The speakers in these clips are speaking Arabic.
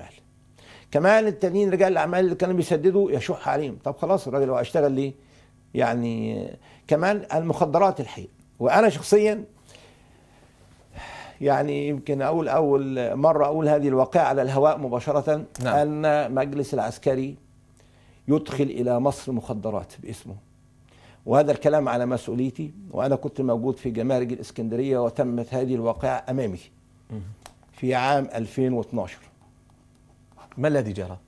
الاعمال كمان التانيين رجال الاعمال اللي كانوا بيسددوا يشح عليهم طب خلاص الراجل هو اشتغل ليه يعني كمان المخدرات الحقيقه وانا شخصيا يعني يمكن اقول اول مره اقول هذه الواقعه على الهواء مباشره نعم. ان مجلس العسكري يدخل الى مصر مخدرات باسمه وهذا الكلام على مسؤوليتي وانا كنت موجود في جمارك الاسكندريه وتمت هذه الواقعه امامي في عام 2012 ما الذي جرى؟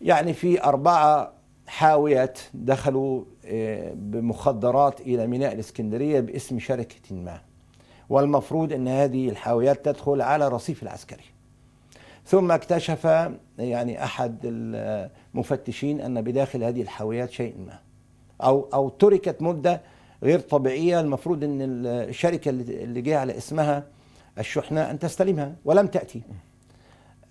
يعني في أربعة حاويات دخلوا آه، بمخدرات إلى ميناء الإسكندرية باسم شركة ما والمفروض أن هذه الحاويات تدخل على رصيف العسكري ثم اكتشف يعني أحد المفتشين أن بداخل هذه الحاويات شيء ما أو أو تركت مدة غير طبيعية المفروض أن الشركة اللي جاء على اسمها الشحنة أن تستلمها ولم تأتي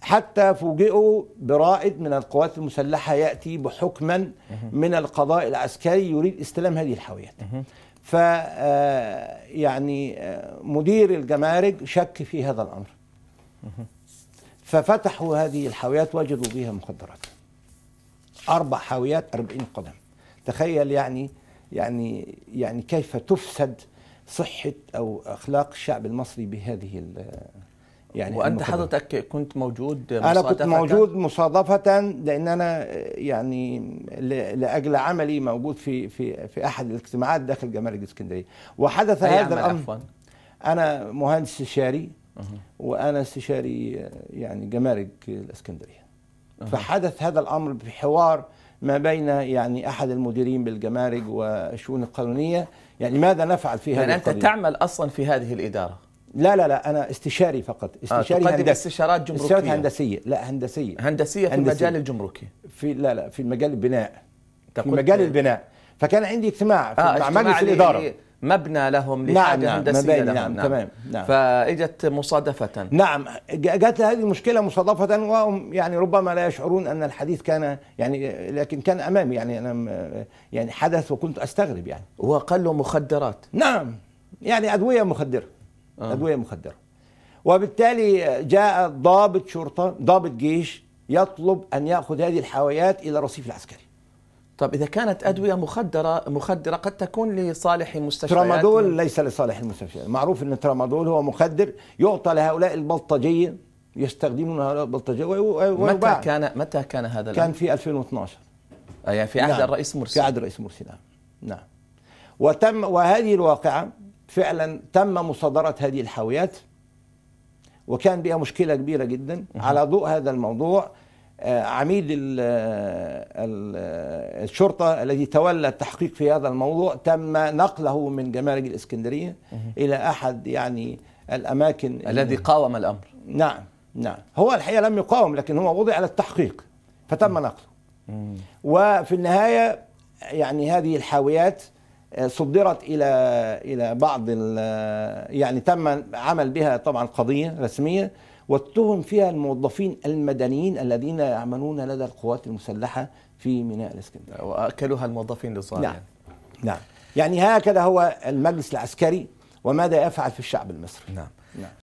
حتى فوجئوا برائد من القوات المسلحة يأتي بحكما من القضاء العسكري يريد استلام هذه الحاويات ف آه، يعني آه، مدير الجمارك شك في هذا الأمر ففتحوا هذه الحاويات وجدوا بها مخدرات أربع حاويات 40 قدم تخيل يعني يعني يعني كيف تفسد صحة أو أخلاق الشعب المصري بهذه يعني وانت حضرتك كنت موجود مصادفة انا كنت موجود مصادفه لان انا يعني لاجل عملي موجود في في في احد الاجتماعات داخل جمارك اسكندريه وحدث هذا الامر عفوا انا مهندس استشاري وانا استشاري يعني جمارك الاسكندريه فحدث هذا الامر بحوار ما بين يعني احد المديرين بالجمارك والشؤون القانونيه يعني ماذا نفعل في يعني هذه يعني انت القضية؟ تعمل اصلا في هذه الاداره لا لا لا انا استشاري فقط آه، استشاري آه هندسي استشارات جمركيه استشارات هندسيه لا هندسيه هندسيه في هندسية. المجال الجمركي في لا لا في مجال البناء في مجال آه، البناء فكان عندي اجتماع في آه مع مجلس الاداره مبنى لهم نعم، لحاجه نعم هندسيه مبنى لهم نعم, نعم تمام نعم فاجت مصادفه نعم جاءت هذه المشكله مصادفه وهم يعني ربما لا يشعرون ان الحديث كان يعني لكن كان امامي يعني انا يعني حدث وكنت استغرب يعني وقال له مخدرات نعم يعني ادويه مخدره آه. أدوية مخدرة وبالتالي جاء ضابط شرطة ضابط جيش يطلب أن يأخذ هذه الحاويات إلى الرصيف العسكري طب إذا كانت أدوية مخدرة مخدرة قد تكون لصالح المستشفيات ترامادول ليس لصالح المستشفيات معروف أن ترامادول هو مخدر يعطى لهؤلاء البلطجية يستخدمون هؤلاء البلطجية متى كان متى كان هذا كان في 2012 آه، يعني في عهد نعم. الرئيس مرسي في عهد الرئيس مرسي نعم نعم وتم وهذه الواقعة فعلا تم مصادرة هذه الحاويات وكان بها مشكلة كبيرة جدا على ضوء هذا الموضوع آه، عميد آه، آه، الشرطة الذي تولى التحقيق في هذا الموضوع تم نقله من جمارك الإسكندرية إلى أحد يعني الأماكن الذي قاوم الأمر نعم نعم هو الحقيقة لم يقاوم لكن هو وضع على التحقيق فتم نقله وفي النهاية يعني هذه الحاويات آه، صدرت الى الى بعض يعني تم عمل بها طبعا قضيه رسميه واتهم فيها الموظفين المدنيين الذين يعملون لدى القوات المسلحه في ميناء الاسكندريه آه، واكلوها الموظفين للصالح نعم نعم يعني هكذا هو المجلس العسكري وماذا يفعل في الشعب المصري نعم, نعم.